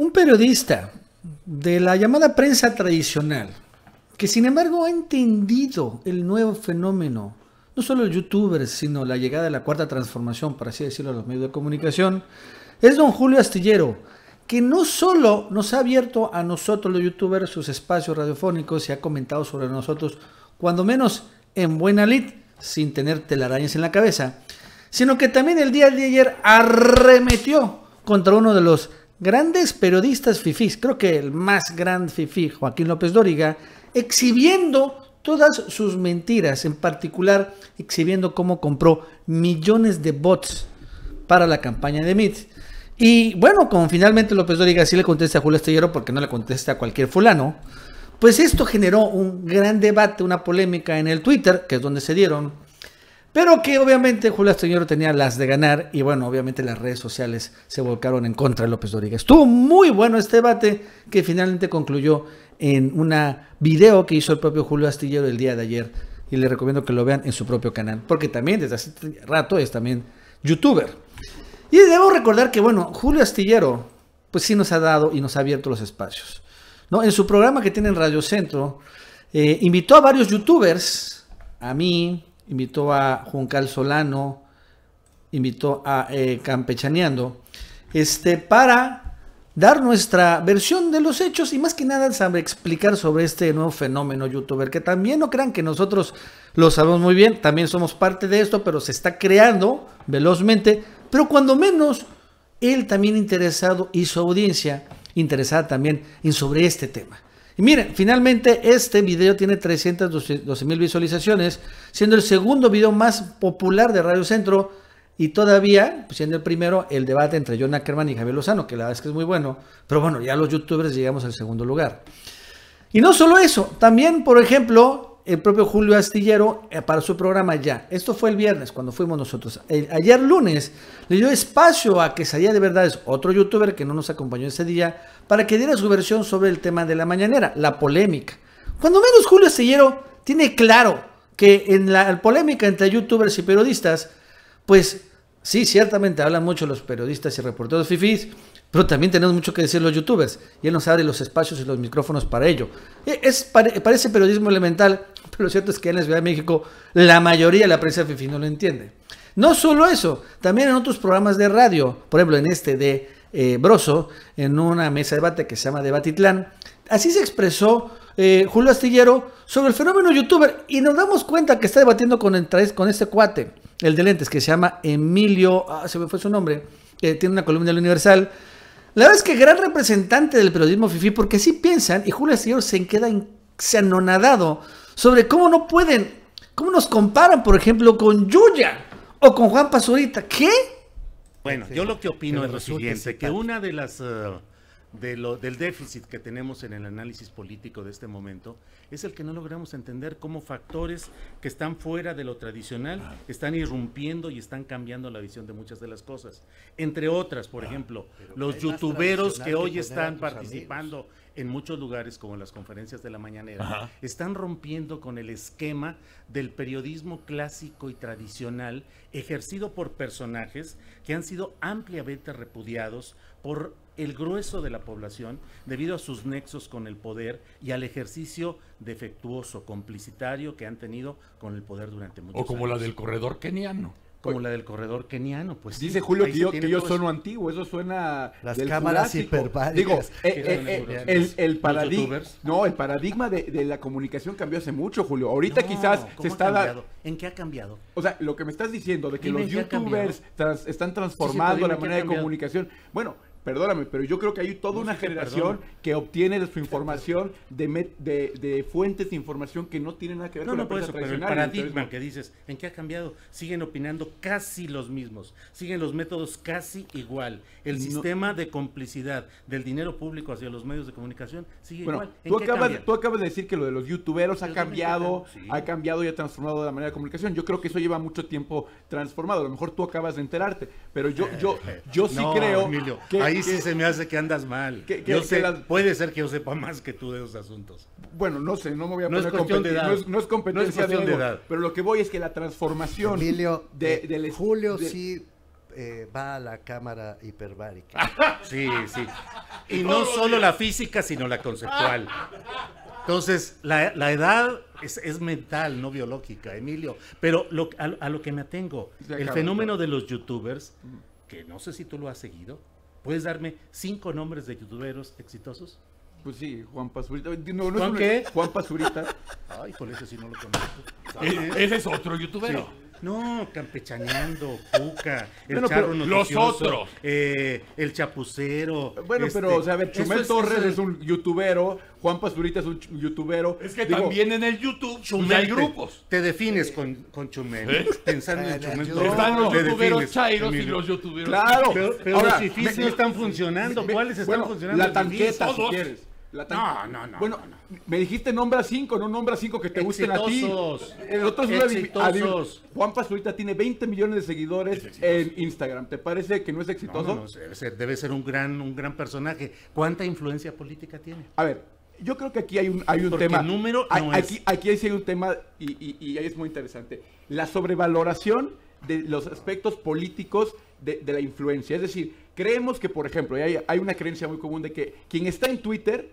Un periodista de la llamada prensa tradicional, que sin embargo ha entendido el nuevo fenómeno, no solo los youtubers, sino la llegada de la cuarta transformación, por así decirlo, a los medios de comunicación, es don Julio Astillero, que no solo nos ha abierto a nosotros los youtubers sus espacios radiofónicos y ha comentado sobre nosotros, cuando menos en buena lid, sin tener telarañas en la cabeza, sino que también el día de ayer arremetió contra uno de los grandes periodistas fifís, creo que el más gran fifí, Joaquín López Dóriga, exhibiendo todas sus mentiras, en particular exhibiendo cómo compró millones de bots para la campaña de MIT. Y bueno, como finalmente López Dóriga sí le contesta a Julio Estellero porque no le contesta a cualquier fulano, pues esto generó un gran debate, una polémica en el Twitter, que es donde se dieron pero que obviamente Julio Astillero tenía las de ganar y bueno, obviamente las redes sociales se volcaron en contra de López Dóriga. Estuvo muy bueno este debate que finalmente concluyó en un video que hizo el propio Julio Astillero el día de ayer y le recomiendo que lo vean en su propio canal, porque también desde hace rato es también youtuber. Y debo recordar que bueno, Julio Astillero pues sí nos ha dado y nos ha abierto los espacios. ¿no? En su programa que tiene en Radio Centro, eh, invitó a varios youtubers, a mí, invitó a Juncal Solano, invitó a eh, Campechaneando, este, para dar nuestra versión de los hechos y más que nada explicar sobre este nuevo fenómeno youtuber, que también no crean que nosotros lo sabemos muy bien, también somos parte de esto, pero se está creando velozmente, pero cuando menos él también interesado y su audiencia interesada también en sobre este tema. Y miren, finalmente este video tiene 312 mil visualizaciones, siendo el segundo video más popular de Radio Centro y todavía, pues, siendo el primero, el debate entre John Ackerman y Javier Lozano, que la verdad es que es muy bueno, pero bueno, ya los youtubers llegamos al segundo lugar. Y no solo eso, también, por ejemplo, el propio Julio Astillero eh, para su programa ya. Esto fue el viernes cuando fuimos nosotros. ayer lunes le dio espacio a que salía de verdad otro youtuber que no nos acompañó ese día, para que diera su versión sobre el tema de la mañanera, la polémica. Cuando menos Julio Astillero tiene claro que en la polémica entre youtubers y periodistas, pues sí, ciertamente hablan mucho los periodistas y reporteros fifís, pero también tenemos mucho que decir los youtubers. Y él nos abre los espacios y los micrófonos para ello. E, es, parece periodismo elemental, pero lo cierto es que en la Ciudad de México la mayoría de la prensa fifi no lo entiende. No solo eso, también en otros programas de radio, por ejemplo en este de eh, Broso, en una mesa de debate que se llama Debatitlán, así se expresó eh, Julio Astillero sobre el fenómeno youtuber y nos damos cuenta que está debatiendo con, con este cuate, el de lentes, que se llama Emilio, ah, se me fue su nombre, tiene una columna del Universal la verdad es que gran representante del periodismo FIFI, porque sí piensan, y Julio Señor se queda en, se anonadado sobre cómo no pueden, cómo nos comparan, por ejemplo, con Yuya o con Juan Pazurita. ¿Qué? Bueno, yo lo que opino es lo siguiente, que una de las eh, del déficit que tenemos en el análisis político de este momento es el que no logramos entender cómo factores que están fuera de lo tradicional ah. están irrumpiendo y están cambiando la visión de muchas de las cosas. Entre otras, por ah, ejemplo, los youtuberos que hoy están participando en muchos lugares, como las conferencias de la mañanera, están rompiendo con el esquema del periodismo clásico y tradicional ejercido por personajes que han sido ampliamente repudiados por el grueso de la población debido a sus nexos con el poder y al ejercicio defectuoso, complicitario que han tenido con el poder durante muchos años. O como la del corredor keniano como la del corredor keniano, pues. Dice Julio que yo, que sueno antiguo, eso suena. Las cámaras hiperbáricas. Digo, eh, eh, el, el paradigma. No, el paradigma de, la comunicación cambió hace mucho, Julio. Ahorita quizás se está. dando... ¿En qué ha cambiado? O sea, lo que me estás diciendo de que los youtubers están transformando la manera de comunicación. Bueno, perdóname, pero yo creo que hay toda una generación que obtiene su información de, fuentes de información que no tienen nada que ver con la tradicional, Pero el paradigma que dices, ¿en qué ha cambiado? Siguen opinando casi los mismos, siguen los métodos casi igual. El sistema de complicidad del dinero público hacia los medios de comunicación sigue igual. tú, acabas, tú acabas de decir que lo de los youtuberos ha cambiado, ha cambiado y ha transformado la manera de comunicación. Yo creo que eso lleva mucho tiempo transformado. A lo mejor tú acabas de enterarte, pero yo, yo, yo sí creo que... Hay ahí sí se me hace que andas mal. Puede ser que yo sepa más que tú de esos asuntos. Bueno, no sé, no me voy a poner competencia de edad. No, es, competencia de, edad. Pero lo que voy es que la transformación Emilio, de, eh, Julio sí eh, va a la cámara hiperbárica. sí, sí. Y no solo la física, sino la conceptual. Entonces, la, edad es, mental, no biológica, Emilio. Pero a, lo que me atengo, el fenómeno de los youtubers, que no sé si tú lo has seguido, ¿Puedes darme cinco nombres de youtuberos exitosos? Pues sí, Juan Pazurita. No, ¿Juan qué? Juan Pazurita. Ay, por eso sí no lo conozco. ese es otro youtuber. No, campechaneando, Cuca el bueno, Los otros. Eh, el chapucero. Bueno, pero, este, o sea, a ver, Chumel Torres es, un youtubero, Juan Pasturita es un youtubero. Es que también en el YouTube pues Chumel hay grupos. Te, defines con, Chumel, ¿Eh? pensando en Chumel Torres. Están los youtuberos chairos y los youtuberos. Claro, pero, Ahora, están funcionando. ¿Cuáles están funcionando? La tanqueta, si quieres no, no, no. Bueno, me dijiste nombra cinco, no nombra cinco que te gusten a ti. exitosos. Juan Pazurita tiene 20 millones de seguidores en Instagram. ¿Te parece que no es exitoso? No, debe ser un gran, un gran personaje. ¿Cuánta influencia política tiene? A ver, yo creo que aquí hay un, hay un tema. número no aquí, aquí hay un tema y, ahí es muy interesante. La sobrevaloración de los aspectos políticos de, la influencia. Es decir, creemos que, por ejemplo, hay una creencia muy común de que quien está en Twitter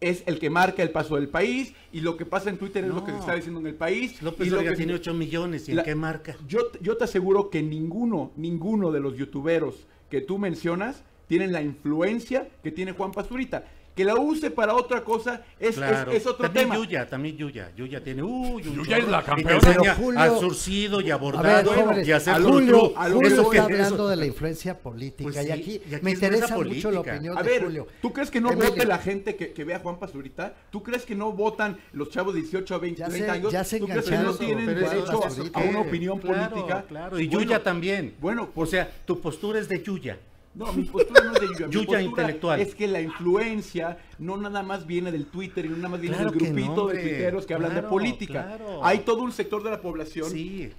es el que marca el paso del país y lo que pasa en Twitter es lo que se está diciendo en el país. y tiene 8 millones y marca. Yo, yo te aseguro que ninguno, ninguno de los youtuberos que tú mencionas tienen la influencia que tiene Juan Pasturita que la use para otra cosa es, claro. es, es otro también Yuya, también Yuya, Yuya tiene, Yuya es la campeona. Julio, a surcido y abordado a y hacer Julio, a Julio eso está hablando de la influencia política pues y, aquí me interesa mucho la opinión a ver, Julio. ¿Tú crees que no vote la gente que, que ve a Juan Pazurita? ¿Tú crees que no votan los chavos de 18 a 20, 30 años? Ya se ¿Tú crees que no tienen derecho a una opinión política? Claro, y Yuya también. Bueno, o sea, tu postura es de Yuya. No, mi postura no es de Yuya. intelectual. Es que la influencia no nada más viene del Twitter y no nada más viene del grupito de tuiteros que hablan de política. Hay todo un sector de la población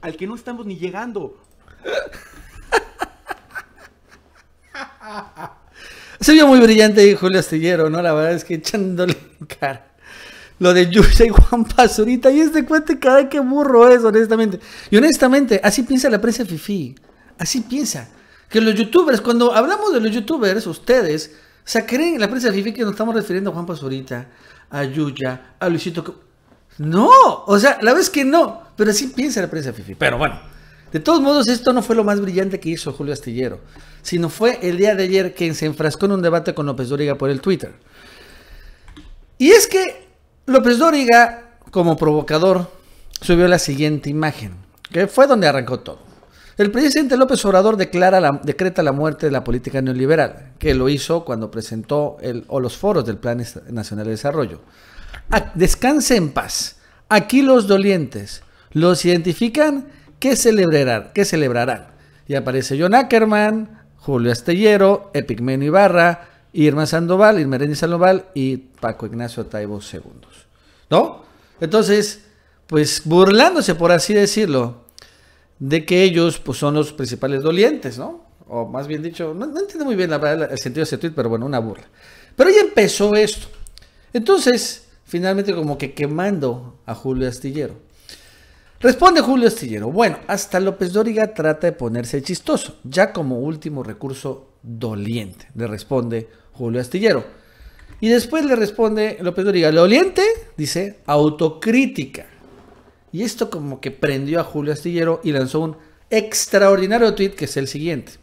al que no estamos ni llegando. Se vio muy brillante Julio Astillero, ¿no? La verdad es que echándole en cara lo de Yuya y Juan Pazurita. Y este cuente, cada que burro es, honestamente. Y honestamente, así piensa la prensa Fifi. Así piensa que los youtubers, cuando hablamos de los youtubers, ustedes, ¿se sea, creen la prensa Fifi que nos estamos refiriendo a Juan Pazurita, a Yuya, a Luisito. No, o sea, la vez que no, pero así piensa la prensa Fifi. Pero bueno, de todos modos, esto no fue lo más brillante que hizo Julio Astillero, sino fue el día de ayer quien se enfrascó en un debate con López Dóriga por el Twitter. Y es que López Dóriga, como provocador, subió la siguiente imagen, que fue donde arrancó todo. El presidente López Obrador declara decreta la muerte de la política neoliberal, que lo hizo cuando presentó o los foros del Plan Nacional de Desarrollo. descanse en paz. Aquí los dolientes los identifican ¿Qué celebrarán, ¿Qué celebrarán. Y aparece John Ackerman, Julio Astellero, Epigmenio Ibarra, Irma Sandoval, Irmerendi Sandoval y Paco Ignacio Taibo Segundos. ¿No? Entonces, pues burlándose, por así decirlo, de que ellos pues, son los principales dolientes, ¿no? O más bien dicho, no, entiendo muy bien la, el sentido de ese tweet, pero bueno, una burla. Pero ya empezó esto. Entonces, finalmente como que quemando a Julio Astillero. Responde Julio Astillero, bueno, hasta López Dóriga trata de ponerse chistoso, ya como último recurso doliente, le responde Julio Astillero. Y después le responde López Dóriga, lo doliente, dice, autocrítica. Y esto como que prendió a Julio Astillero y lanzó un extraordinario tweet que es el siguiente.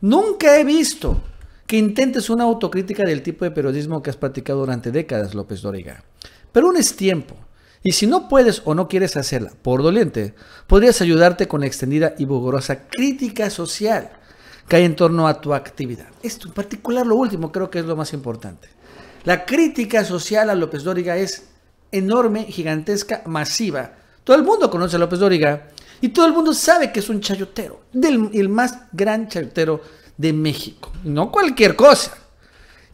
Nunca he visto que intentes una autocrítica del tipo de periodismo que has practicado durante décadas, López Dóriga. Pero un es tiempo. Y si no puedes o no quieres hacerla por doliente, podrías ayudarte con la extendida y vigorosa crítica social que hay en torno a tu actividad. Esto en particular, lo último, creo que es lo más importante. La crítica social a López Dóriga es enorme, gigantesca, masiva todo el mundo conoce a López Dóriga y todo el mundo sabe que es un chayotero, del, el más gran chayotero de México. No cualquier cosa.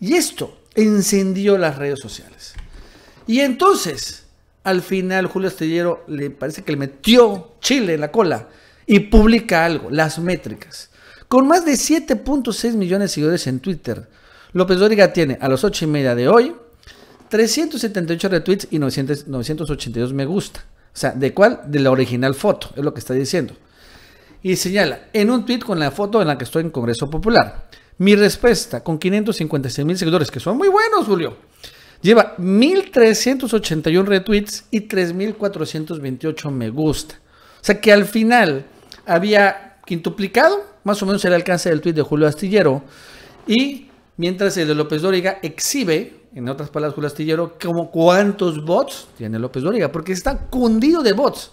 Y esto encendió las redes sociales. Y entonces, al final, Julio Astillero le parece que le metió Chile en la cola y publica algo, las métricas. Con más de 7.6 millones de seguidores en Twitter, López Dóriga tiene a las 8 y media de hoy 378 retweets y 982 me gusta. O sea, ¿de cuál? De la original foto, es lo que está diciendo. Y señala, en un tweet con la foto en la que estoy en Congreso Popular, mi respuesta con 556 mil seguidores, que son muy buenos, Julio, lleva 1.381 retweets y 3.428 me gusta. O sea que al final había quintuplicado, más o menos el alcance del tweet de Julio Astillero, y mientras el de López Dóriga exhibe en otras palabras, Julio Astillero, como cuántos bots tiene López Dóriga, porque está cundido de bots,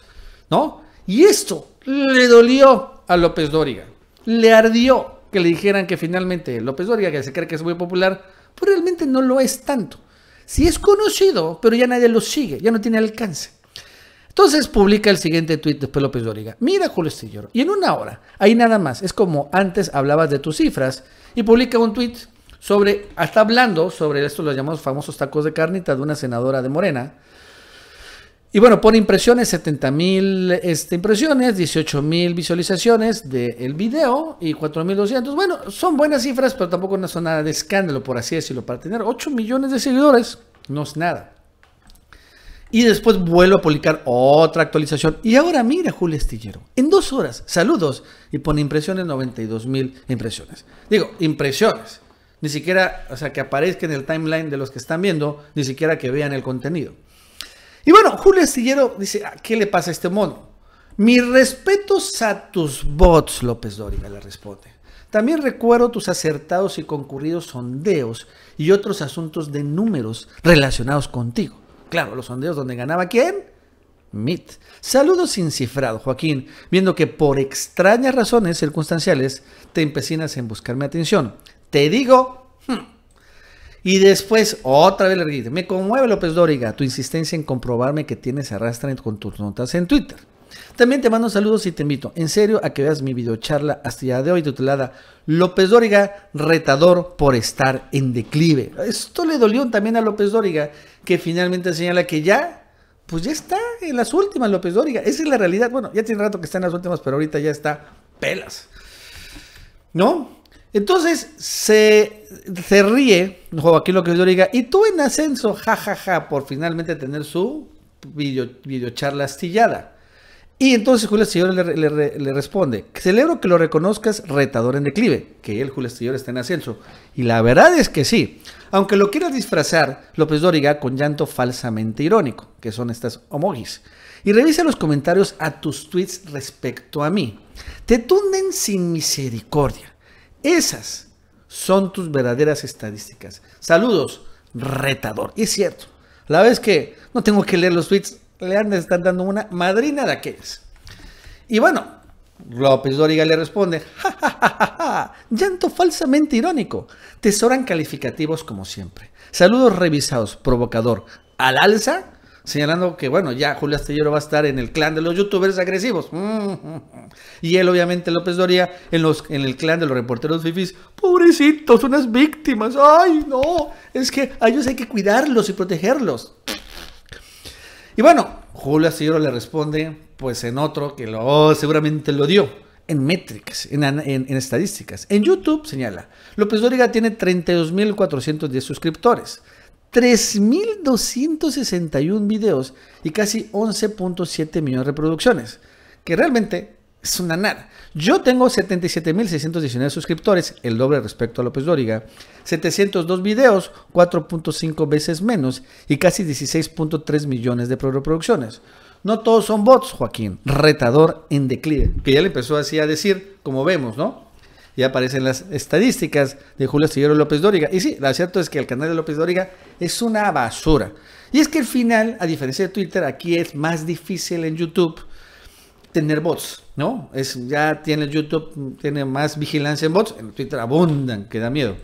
¿no? Y esto le dolió a López Dóriga, le ardió que le dijeran que finalmente López Dóriga, que se cree que es muy popular, pues realmente no lo es tanto. sí es conocido, pero ya nadie lo sigue, ya no tiene alcance. Entonces publica el siguiente tuit de López Dóriga. Mira, Julio y en una hora, ahí nada más, es como antes hablabas de tus cifras, y publica un tuit sobre, está hablando sobre esto, los llamamos famosos tacos de carnita de una senadora de Morena. Y bueno, pone impresiones, 70 mil este, impresiones, 18 mil visualizaciones del video y 4.200. Bueno, son buenas cifras, pero tampoco no son nada de escándalo, por así decirlo, para tener 8 millones de seguidores, no es nada. Y después vuelvo a publicar otra actualización. Y ahora mira, Julio Estillero, en dos horas, saludos, y pone impresiones, 92 mil impresiones. Digo, impresiones ni siquiera, o sea, que aparezca en el timeline de los que están viendo, ni siquiera que vean el contenido. Y bueno, Julio Estillero dice, ah, ¿qué le pasa a este mono? Mi respeto a tus bots, López Dóriga le responde. También recuerdo tus acertados y concurridos sondeos y otros asuntos de números relacionados contigo. Claro, los sondeos donde ganaba quién? Mit. Saludos sin cifrado, Joaquín, viendo que por extrañas razones circunstanciales te empecinas en buscarme atención. Te digo. Hmm". Y después, otra vez le digo me conmueve López Dóriga tu insistencia en comprobarme que tienes arrastre con tus notas en Twitter. También te mando saludos y te invito, en serio, a que veas mi videocharla hasta ya de hoy titulada López Dóriga, retador por estar en declive. Esto le dolió también a López Dóriga, que finalmente señala que ya, pues ya está en las últimas López Dóriga. Esa es la realidad. Bueno, ya tiene rato que está en las últimas, pero ahorita ya está pelas. ¿No? Entonces se, ríe Joaquín López Dóriga y tú en ascenso, jajaja, ja, ja, por finalmente tener su video, videocharla astillada. Y entonces Julio Astillero le, le, responde, celebro que lo reconozcas retador en declive, que él, Julio Astillero, está en ascenso. Y la verdad es que sí, aunque lo quiera disfrazar López Dóriga con llanto falsamente irónico, que son estas homogis. Y revisa los comentarios a tus tweets respecto a mí. Te tunden sin misericordia. Esas son tus verdaderas estadísticas. Saludos, retador. Y es cierto, la vez que no tengo que leer los tweets, le han están dando una madrina de aquellas. Y bueno, López Dóriga le responde, ja, ja, ja, ja, llanto falsamente irónico. Tesoran calificativos como siempre. Saludos revisados, provocador, al alza señalando que, bueno, ya Julio Astillero va a estar en el clan de los youtubers agresivos. Mm, mm, mm. Y él, obviamente, López Doria, en, los, en el clan de los reporteros fifis. Pobrecitos, unas víctimas. Ay, no. Es que a ellos hay que cuidarlos y protegerlos. Y bueno, Julio Astillero le responde, pues en otro que lo, seguramente lo dio en métricas, en, estadísticas. En YouTube, señala, López Doria tiene 32.410 suscriptores. 3.261 videos y casi 11.7 millones de reproducciones, que realmente es una nada. Yo tengo 77.619 suscriptores, el doble respecto a López Dóriga, 702 videos, 4.5 veces menos y casi 16.3 millones de reproducciones. No todos son bots, Joaquín. Retador en declive, que ya le empezó así a decir, como vemos, ¿no? y aparecen las estadísticas de Julio Astillero López Dóriga. Y sí, lo cierto es que el canal de López Dóriga es una basura. Y es que al final, a diferencia de Twitter, aquí es más difícil en YouTube tener bots, ¿no? Es, ya tiene YouTube, tiene más vigilancia en bots, en Twitter abundan, que da miedo.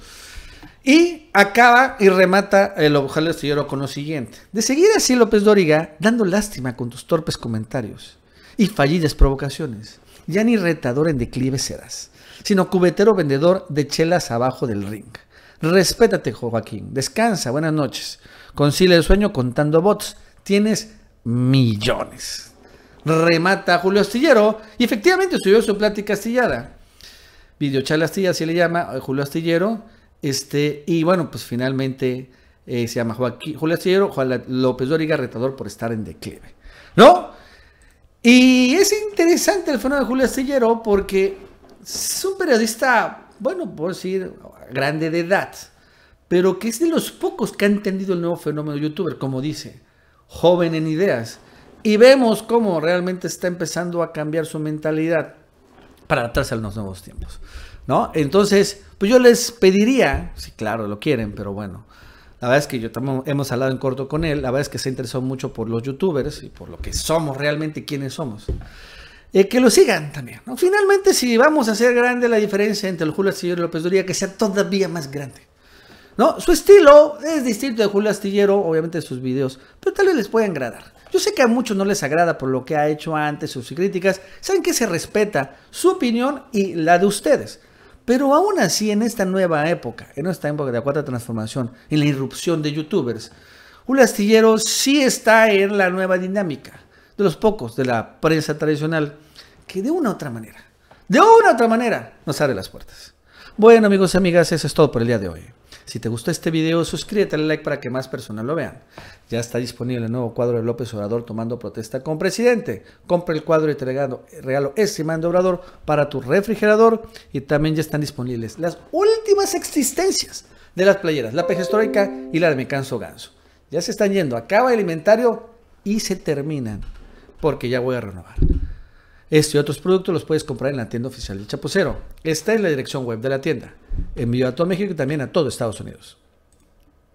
Y acaba y remata el Julio Astillero con lo siguiente. De seguir así López Dóriga, dando lástima con tus torpes comentarios y fallidas provocaciones, ya ni retador en declive serás sino cubetero vendedor de chelas abajo del ring. Respétate, Joaquín. Descansa, buenas noches. Concilia el sueño contando bots. Tienes millones. Remata Julio Astillero y efectivamente subió su plática astillada. Videochala Astilla, así le llama eh, Julio Astillero. Este, y bueno, pues finalmente eh, se llama Joaquín, Julio Astillero, Juan López Dóriga, retador por estar en declive. ¿No? Y es interesante el fenómeno de Julio Astillero porque es un periodista, bueno, por decir, grande de edad, pero que es de los pocos que ha entendido el nuevo fenómeno youtuber, como dice, joven en ideas. Y vemos cómo realmente está empezando a cambiar su mentalidad para adaptarse a los nuevos tiempos. ¿No? Entonces, pues yo les pediría, si claro, lo quieren, pero bueno, la verdad es que yo también hemos hablado en corto con él, la verdad es que se interesó mucho por los youtubers y por lo que somos realmente, quiénes somos. Eh, que lo sigan también. Finalmente, si vamos a hacer grande la diferencia entre el Julio Astillero y López Doria, que sea todavía más grande. ¿no? Su estilo es distinto de Julio Astillero, obviamente sus videos, pero tal vez les pueda agradar. Yo sé que a muchos no les agrada por lo que ha hecho antes, sus críticas, saben que se respeta su opinión y la de ustedes. Pero aún así, en esta nueva época, en esta época de la cuarta transformación, en la irrupción de youtubers, Julio Astillero sí está en la nueva dinámica de los pocos de la prensa tradicional que de una u otra manera, de una otra manera, nos abre las puertas. Bueno amigos y amigas, eso es todo por el día de hoy. Si te gustó este video, suscríbete, dale like para que más personas lo vean. Ya está disponible el nuevo cuadro de López Obrador tomando protesta con presidente. Compra el cuadro y te regalo, regalo este mando Obrador para tu refrigerador. Y también ya están disponibles las últimas existencias de las playeras, la peja histórica y la de Me Ganso. Ya se están yendo, acaba el inventario y se terminan porque ya voy a renovar. Este y otros productos los puedes comprar en la tienda oficial del Chapucero. Esta es la dirección web de la tienda. Envío a todo México y también a todo Estados Unidos.